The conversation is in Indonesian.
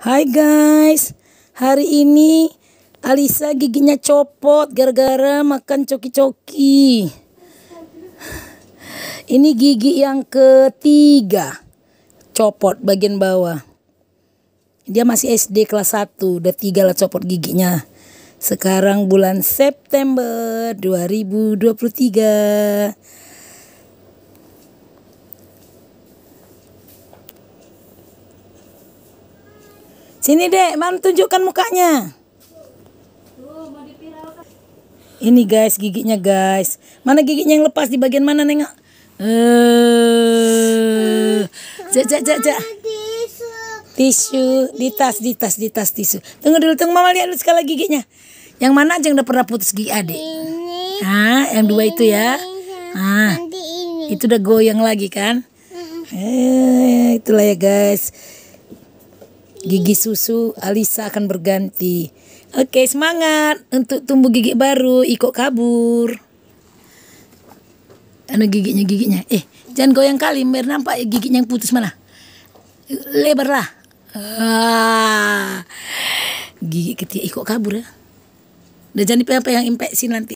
Hai guys, hari ini Alisa giginya copot gara-gara makan coki-coki. Ini gigi yang ketiga copot bagian bawah. Dia masih SD kelas 1, udah tiga lah copot giginya. Sekarang bulan September 2023. Sini dek, mana tunjukkan mukanya. Ini guys giginya guys. Mana giginya yang lepas di bagian mana nengok? Eh, cek cek cek Tisu, di tas, di tas, di tas tisu. Tunggu dulu, tunggu mama lihat dulu sekali giginya. Yang mana aja yang udah pernah putus gigi adik? Ini. Ah, yang dua itu ya. Ah, itu udah goyang lagi kan? Eh, itulah ya guys gigi susu Alisa akan berganti. Oke, semangat untuk tumbuh gigi baru, ikut kabur. Anu giginya giginya. Eh, jangan goyang kali, Mir nampak ya giginya yang putus mana? Lebarlah. Ah. Gigi ketiak ikut kabur ya. Dan jangan yang impek sih nanti.